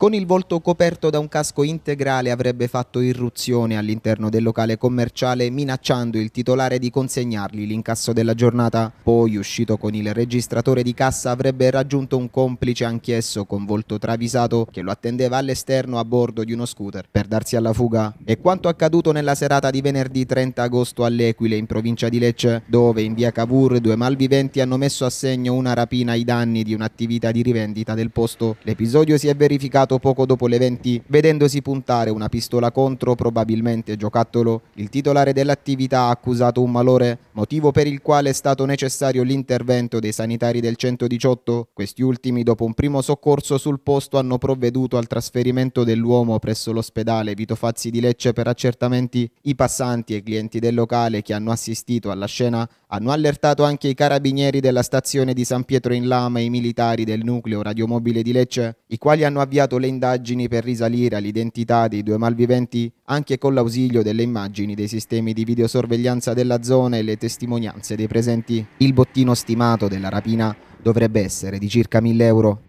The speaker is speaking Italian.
Con il volto coperto da un casco integrale avrebbe fatto irruzione all'interno del locale commerciale minacciando il titolare di consegnargli l'incasso della giornata. Poi, uscito con il registratore di cassa, avrebbe raggiunto un complice anch'esso con volto travisato che lo attendeva all'esterno a bordo di uno scooter per darsi alla fuga. E quanto accaduto nella serata di venerdì 30 agosto all'Equile in provincia di Lecce, dove in via Cavour due malviventi hanno messo a segno una rapina ai danni di un'attività di rivendita del posto. L'episodio si è verificato impiccato poco dopo le 20, vedendosi puntare una pistola contro, probabilmente giocattolo, il titolare dell'attività ha accusato un malore, motivo per il quale è stato necessario l'intervento dei sanitari del 118. Questi ultimi, dopo un primo soccorso sul posto, hanno provveduto al trasferimento dell'uomo presso l'ospedale Vito Fazzi di Lecce per accertamenti. I passanti e clienti del locale che hanno assistito alla scena hanno allertato anche i carabinieri della stazione di San Pietro in Lama e i militari del nucleo radiomobile di Lecce, i quali hanno avviato le indagini per risalire all'identità dei due malviventi anche con l'ausilio delle immagini dei sistemi di videosorveglianza della zona e le testimonianze dei presenti. Il bottino stimato della rapina dovrebbe essere di circa 1000 euro.